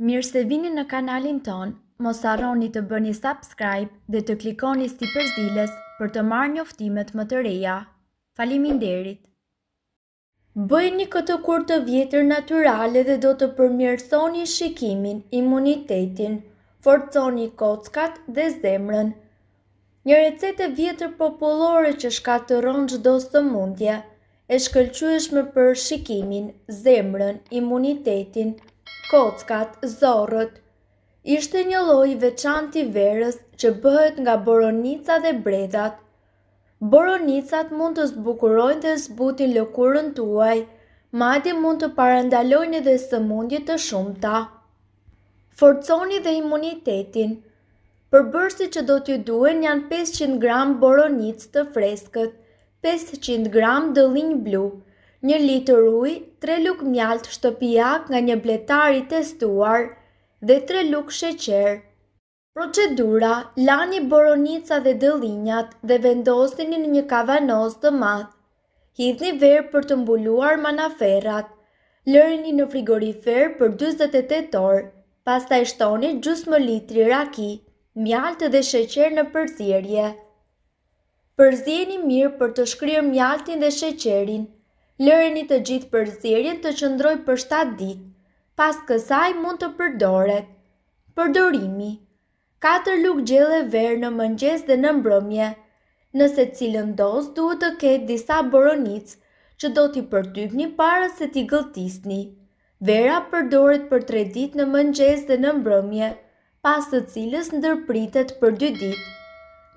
Mirë se vini në kanalin ton, mos arroni të bëni subscribe dhe të klikoni sti përzilës për të marrë një më të reja. Falimin derit! Bëjni këtë kur të vjetër naturale dhe do të përmjërthoni shikimin, imunitetin, forconi kockat dhe zemrën. Një recete vjetër popullore që shkatë të rronë që mundja, e shkëllqyëshme për shikimin, zemrën, imunitetin, kockat, zorët. Ishte një loj veçanti verës që bëhet nga boronica dhe bredat. Boronicat mund të zbukurojnë dhe zbutin lëkurën tuaj, madje mund të parandalojnë së mundjit të shumta. Forconi dhe imunitetin Përbërsi që do t'ju duen janë 500 gram boronic të freskët, 500 gram dëllinj blu, një litër ujë, tre luk mjaltë shtëpijak nga një bletari testuar dhe tre luk sheqer. Procedura, lani boronica dhe dëllinjat dhe vendosini në një kavanoz të madhë. Hidhni verë për të mbuluar manaferat, lërini në frigorifer për 28 orë, pasta i shtoni gjusë më litri raki, mjaltë dhe sheqer në përzirje. Përzirje një mirë për të shkryrë mjaltin dhe sheqerin, lëreni të gjithë përzirjen të qëndroj për 7 ditë, pas kësaj mund të përdoret. Përdorimi 4 luk gjelle verë në mëngjes dhe në mbrëmje, nëse cilën dos duhet të ketë disa boronic që do t'i përtypni para se t'i gëltisni. Vera përdoret për 3 ditë në mëngjes dhe në mbrëmje, pas të cilës ndërpritet për 2 ditë.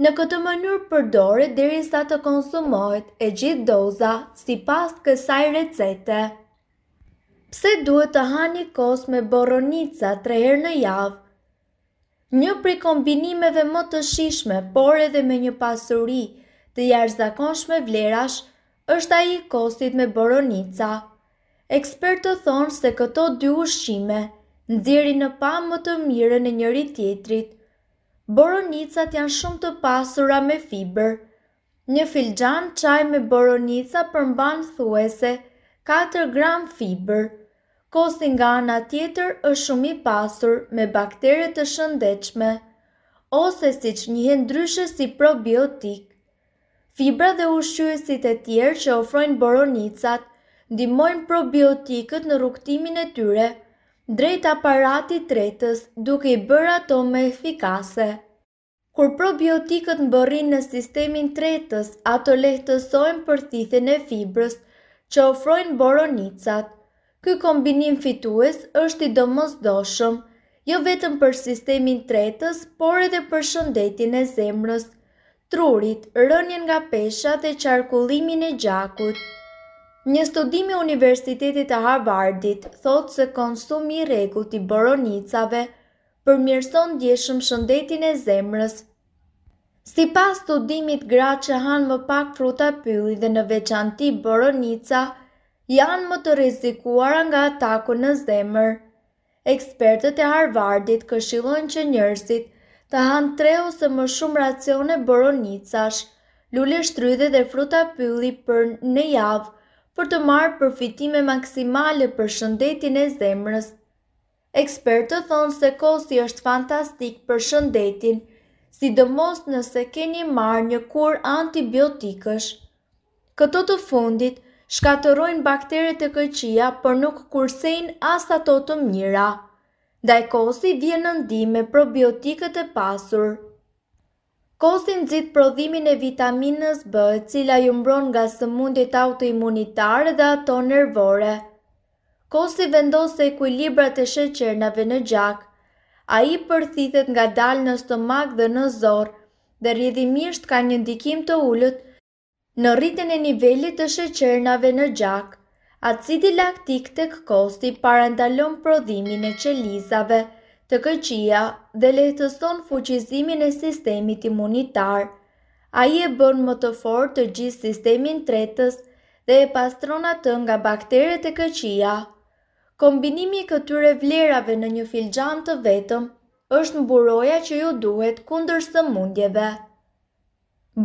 Në këtë mënyrë përdore diri sa të konsumohet e gjithë doza si pas kësaj recete. Pse duhet të hani kos me boronica tre herë në javë? Një pri kombinimeve më të shishme, por edhe me një pasuri të jarëzakonshme vlerash, është a i kosit me boronica. Ekspertët thonë se këto dy ushqime nëziri në pa më të mire në njëri tjetrit, boronicat janë shumë të pasura me fiber. Një filxhan çaj me boronica përmban thuese 4 gram fiber. Kosti nga ana tjetër është shumë i pasur me bakteret të shëndetshme ose si që njëhen ndryshe si probiotik. Fibra dhe ushqyësit e tjerë që ofrojnë boronicat, ndimojnë probiotikët në rukëtimin e tyre, drejt aparatit tretës duke i bërë ato me efikase. Kur probiotikët në bërin në sistemin tretës, ato lehtësojnë për thithin e fibrës që ofrojnë boronicat. Ky kombinim fitues është i doshëm, jo vetëm për sistemin tretës, por edhe për shëndetin e zemrës, trurit, rënjën nga pesha dhe qarkullimin e gjakut. Një studimi Universitetit të Harvardit thotë se konsumi rekut i boronicave përmjërson djeshëm shëndetin e zemrës. Si pas studimit gra që hanë më pak fruta pylli dhe në veçanti boronica, janë më të rizikuar nga ataku në zemrë. Ekspertët e Harvardit këshilojnë që njërësit të hanë tre ose më shumë racione boronicash, lule shtrydhe dhe fruta pylli për në javë, për të marë përfitime maksimale për shëndetin e zemrës. Ekspertët thonë se kosi është fantastik për shëndetin, sidomos nëse keni marë një kur antibiotikësh. Këto të fundit shkatërojnë bakteret e këqia për nuk kursejnë as ato të mjëra. Dajkosi vjen në me probiotikët e pasurë. Kosin gjithë prodhimin e vitaminës B, cila ju mbron nga së mundit autoimunitarë dhe ato nervore. Kosin vendose e kujlibrat e shëqernave në gjak, a i përthithet nga dalë në stomak dhe në zorë dhe rridhimisht ka një ndikim të ullët në rritin e nivellit të shëqernave në gjak, acidi laktik të këkosti parandalon prodhimin e qelizave të këqia dhe lehtëson fuqizimin e sistemit imunitar. A i e bën më të forë të gjithë sistemin tretës dhe e pastron atë nga bakteret e këqia. Kombinimi këtyre vlerave në një filxhan të vetëm është mburoja që ju duhet kundër sëmundjeve.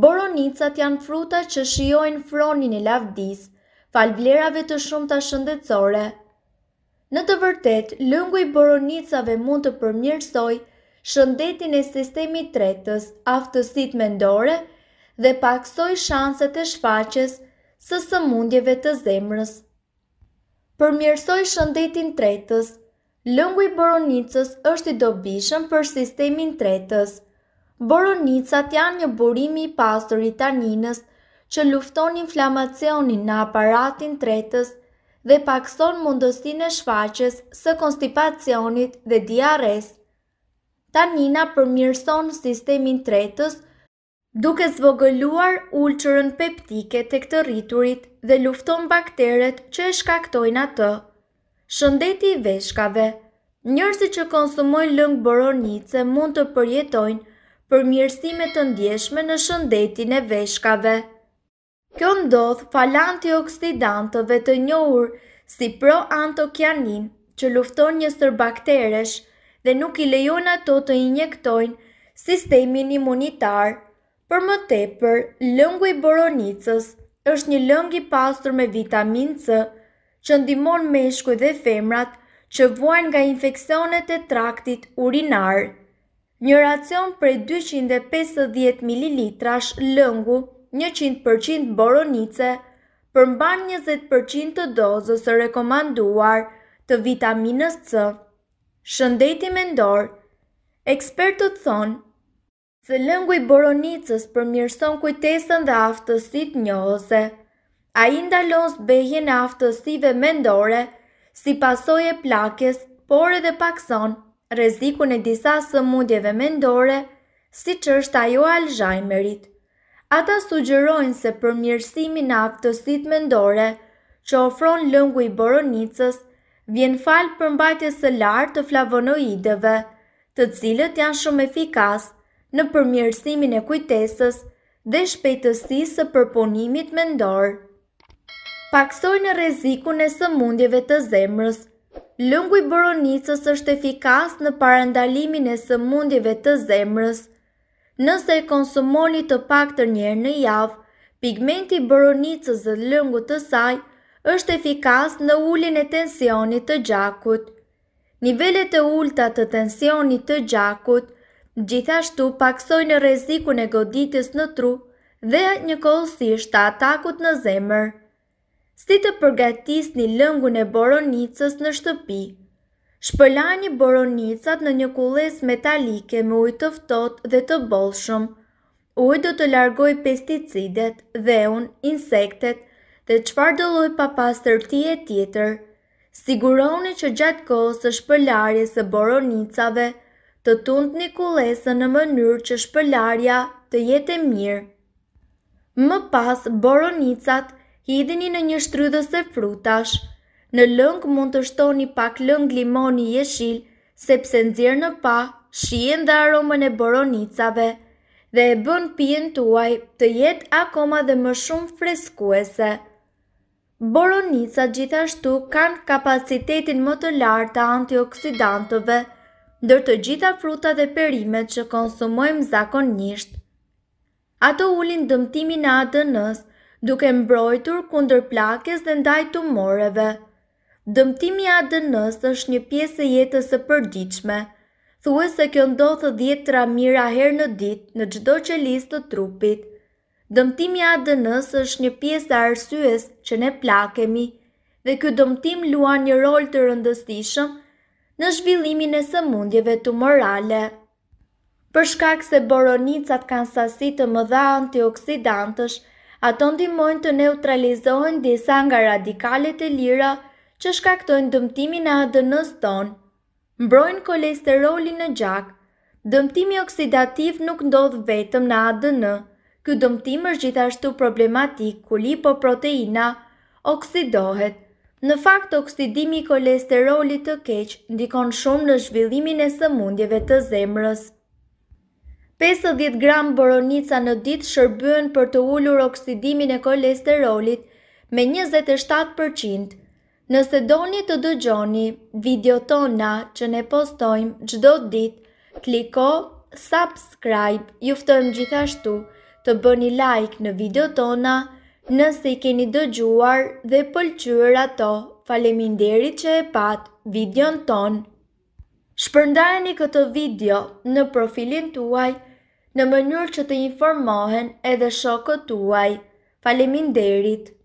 Boronicat janë fruta që shijojnë fronin e lavdis, fal vlerave të shumta shëndetësore – Në të vërtet, lëngu i boronicave mund të përmjërsoj shëndetin e sistemi tretës aftësit mendore dhe paksoj shanset e shfaqes së sëmundjeve të zemrës. Përmjërsoj shëndetin tretës, lëngu i boronicës është i dobishëm për sistemin tretës. Boronicat janë një burimi i pasur i taninës që lufton inflamacionin në aparatin tretës dhe pakson mundësin e shfaqës së konstipacionit dhe diares. Tanina përmirëson sistemin tretës duke zvogëluar ulqërën peptike të këtë rriturit dhe lufton bakteret që e shkaktojnë atë. Shëndeti i veshkave Njërësi që konsumojnë lëngë boronice mund të përjetojnë për të ndjeshme në shëndetin e veshkave. Kjo ndodh fal antioksidantëve të njohur si proantokianin që lufton një sër bakteresh dhe nuk i lejon ato të injektojnë sistemin imunitar. Për më tepër, lëngu i boronicës është një lëng i me vitamin C që ndihmon meshkujt dhe femrat që vojnë nga infeksionet e traktit urinar. Një racion prej 250 ml lëngu 100% boronice përmban 20% të dozës së rekomanduar të vitaminës C. Shëndeti mendor. Ekspertët thonë se lëngu i boronicës përmirson kujtesën dhe aftësitë njohëse. Ai ndalos behjen e aftësive mendore si pasojë e plakjes, por edhe pakson rrezikun e disa sëmundjeve mendore, siç është ajo Alzheimerit. Ata sugjerojnë se përmirësimin e aftësit mendore që ofron lëngu i boronicës vjen falë për mbajtjes së lartë të flavonoideve, të cilët janë shumë efikas në përmirësimin e kujtesës dhe shpejtësisë së përponimit mendor. Paksojnë rrezikun e sëmundjeve të zemrës. Lëngu i boronicës është efikas në parandalimin e sëmundjeve të zemrës. Nëse e konsumoni të pak të njerë në javë, pigmenti boronicës dhe lëngu të saj është efikas në ullin e tensionit të gjakut. Nivellet e ullta të tensionit të gjakut gjithashtu paksojnë rezikun e goditis në tru dhe një kohësisht të atakut në zemër. Si të përgatis një lëngu në boronicës në shtëpi. Shpëllani boronicat në një kules metalike me ujtë të ftot dhe të bolshëm. Ujtë do të largoj pesticidet, dheun, insektet dhe qfar do lojtë pa të tjetër. Siguroni që gjatë kohë së shpëllarje së boronicave të tund një kulesë në mënyrë që shpëllarja të jetë e mirë. Më pas boronicat hidhini në një shtrydhës e frutash. Në lëngë mund të shtoni pak lëngë limoni jeshil, sepse zirë në pa, shien dhe aromën e boronicave, dhe e bën pjen tuaj të jetë akoma dhe më shumë freskuese. Boronica gjithashtu kanë kapacitetin më të lartë të antioksidantëve, ndër të gjitha fruta dhe perimet që konsumojmë zakonisht. Ato ulin dëmtimin e ADN-s, duke mbrojtur kundër plakës dhe ndaj tumoreve. Dëmtimi ADN-s është një pjesë e jetës së përditshme. Thuaj se kjo ndodh 10 tra mijëra herë në ditë në çdo qelizë të trupit. Dëmtimi ADN-s është një pjesë e arsyes që ne plakemi dhe ky dëmtim luan një rol të rëndësishëm në zhvillimin e sëmundjeve tumorale. Për shkak se boronicat kanë sasi të mëdha antioksidantësh, ato ndihmojnë të neutralizohen disa nga radikalet e lira që shkaktojnë dëmtimin e ADN-s tonë, mbrojnë kolesterolin në gjak. Dëmtimi oksidativ nuk ndodh vetëm në ADN. Ky dëmtim është gjithashtu problematik ku lipoproteina oksidohet. Në fakt oksidimi i kolesterolit të keq ndikon shumë në zhvillimin e sëmundjeve të zemrës. 50 gram boronica në ditë shërbyen për të ulur oksidimin e kolesterolit me 27%. Nëse doni të dëgjoni video tona që ne postojmë gjdo dit, kliko subscribe, juftojmë gjithashtu të bëni like në video tona, nëse i keni dëgjuar dhe pëlqyër ato, faleminderit që e pat videon ton. Shpërndajeni këtë video në profilin tuaj në mënyrë që të informohen edhe shokët tuaj. Faleminderit!